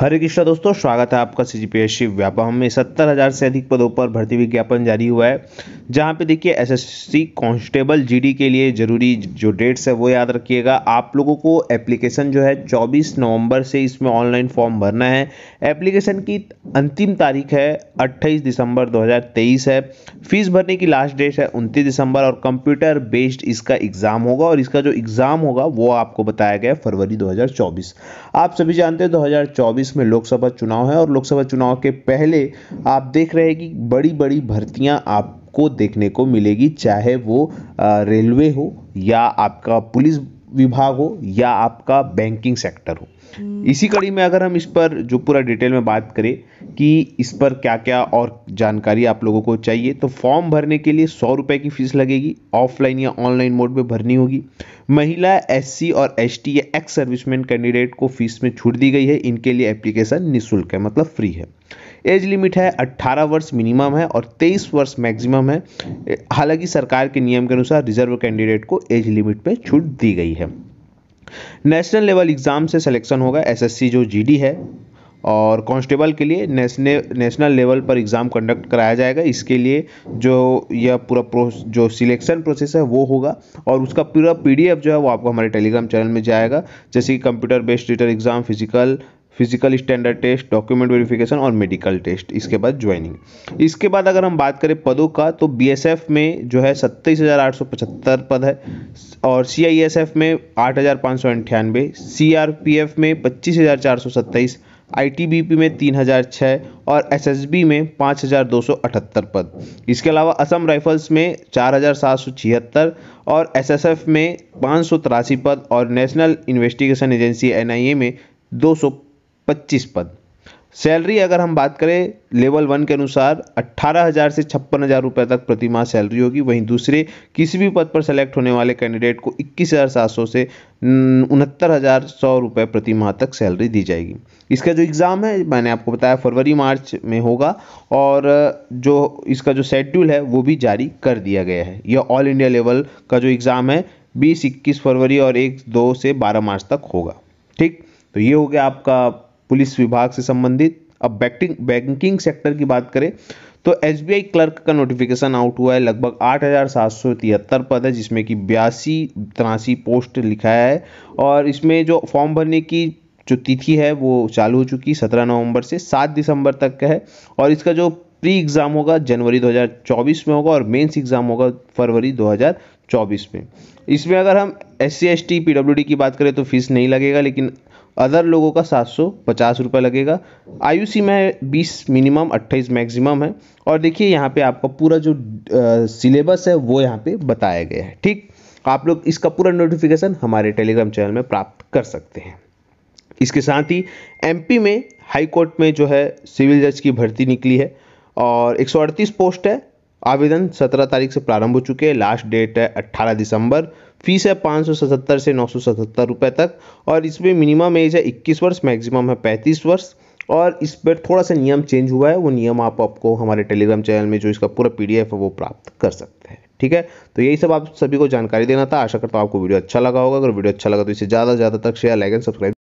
हरे कृष्णा दोस्तों स्वागत है आपका C G P S C Vyapam में सत्तर हज़ार से अधिक पदों पर भर्ती विज्ञापन जारी हुआ है जहां पे देखिए एसएससी कांस्टेबल जीडी के लिए ज़रूरी जो डेट्स है वो याद रखिएगा आप लोगों को एप्लीकेशन जो है 24 नवंबर से इसमें ऑनलाइन फॉर्म भरना है एप्लीकेशन की अंतिम तारीख है अट्ठाईस दिसंबर दो है फीस भरने की लास्ट डेट है उनतीस दिसंबर और कंप्यूटर बेस्ड इसका एग्ज़ाम होगा और इसका जो एग्ज़ाम होगा वो आपको बताया गया फरवरी दो आप सभी जानते हैं दो 2024 में लोकसभा चुनाव है और लोकसभा चुनाव के पहले आप देख रहे हैं कि बड़ी बड़ी भर्तियां आपको देखने को मिलेगी चाहे वो रेलवे हो या आपका पुलिस विभाग हो या आपका बैंकिंग सेक्टर हो हम्म। इसी कड़ी में अगर हम इस पर जो पूरा डिटेल में बात करें कि इस पर क्या क्या और जानकारी आप लोगों को चाहिए तो फॉर्म भरने के लिए सौ रुपये की फीस लगेगी ऑफलाइन या ऑनलाइन मोड में भरनी होगी महिला एससी और एसटी या एक्स सर्विसमैन कैंडिडेट को फीस में छूट दी गई है इनके लिए एप्लीकेशन निःशुल्क है मतलब फ्री है एज लिमिट है 18 वर्ष मिनिमम है और 23 वर्ष मैक्सिमम है हालांकि सरकार के नियम के अनुसार रिजर्व कैंडिडेट को एज लिमिट पर छूट दी गई है नेशनल लेवल एग्जाम से सिलेक्शन होगा एसएससी जो जीडी है और कांस्टेबल के लिए नेशने नेशनल लेवल पर एग्ज़ाम कंडक्ट कराया जाएगा इसके लिए जो यह पूरा प्रो जो सिलेक्शन प्रोसेस है वो होगा और उसका पूरा पीडीएफ जो है वो आपको हमारे टेलीग्राम चैनल में जाएगा जैसे कि कंप्यूटर बेस्ड डिटर exam physical physical standard test document verification और मेडिकल टेस्ट इसके बाद ज्वाइनिंग इसके बाद अगर हम बात करें पदों का तो बी में जो है सत्ताईस हज़ार आठ सौ पचहत्तर पद है और सी में आठ हज़ार पाँच सौ सी में पच्चीस हज़ार चार सौ सत्ताईस आईटीबीपी में 3006 और एसएसबी में 5278 पद इसके अलावा असम राइफल्स में छिहत्तर और एसएसएफ में पाँच पद और नेशनल इन्वेस्टिगेशन एजेंसी एनआईए में 225 पद सैलरी अगर हम बात करें लेवल वन के अनुसार अट्ठारह हज़ार से छप्पन हज़ार रुपये तक प्रति माह सैलरी होगी वहीं दूसरे किसी भी पद पर सेलेक्ट होने वाले कैंडिडेट को इक्कीस हज़ार सात सौ से उनहत्तर हज़ार सौ रुपये प्रति माह तक सैलरी दी जाएगी इसका जो एग्ज़ाम है मैंने आपको बताया फरवरी मार्च में होगा और जो इसका जो शेड्यूल है वो भी जारी कर दिया गया है यह ऑल इंडिया लेवल का जो एग्ज़ाम है बीस इक्कीस फरवरी और एक दो से बारह मार्च तक होगा ठीक तो ये हो गया आपका पुलिस विभाग से संबंधित अब बैंकिंग बैंकिंग सेक्टर की बात करें तो एस क्लर्क का नोटिफिकेशन आउट हुआ है लगभग आठ हज़ार सात सौ तिहत्तर पद है जिसमें कि बयासी तिरासी पोस्ट लिखा है और इसमें जो फॉर्म भरने की जो तिथि है वो चालू हो चुकी है सत्रह नवंबर से सात दिसंबर तक का है और इसका जो प्री एग्ज़ाम होगा जनवरी 2024 में होगा और मेंस एग्ज़ाम होगा फरवरी 2024 में इसमें अगर हम S C S T P W D की बात करें तो फीस नहीं लगेगा लेकिन अदर लोगों का सात सौ पचास रुपये लगेगा आई में है बीस मिनिमम अट्ठाईस मैक्सिमम है और देखिए यहाँ पे आपका पूरा जो सिलेबस है वो यहाँ पे बताया गया है ठीक आप लोग इसका पूरा नोटिफिकेशन हमारे टेलीग्राम चैनल में प्राप्त कर सकते हैं इसके साथ ही एमपी में हाई कोर्ट में जो है सिविल जज की भर्ती निकली है और 138 पोस्ट है आवेदन 17 तारीख से प्रारंभ हो चुके हैं लास्ट डेट है 18 दिसंबर फीस है पाँच सौ सतहत्तर से नौ सौ सतहत्तर रुपये तक और इसमें मिनिमम एज है इक्कीस वर्ष मैक्सिमम है पैंतीस वर्ष और इस पर थोड़ा सा नियम चेंज हुआ है वो नियम आप आपको हमारे टेलीग्राम चैनल में जो इसका पूरा पीडीएफ है वो प्राप्त कर सकते हैं ठीक है तो यही सब आप सभी को जानकारी देना था आशा करता हूँ आपको वीडियो अच्छा लगा होगा अगर वीडियो अच्छा लगा तो इसे ज़्यादा ज़्यादा तक शेयर लाइक एंड सब्सक्राइब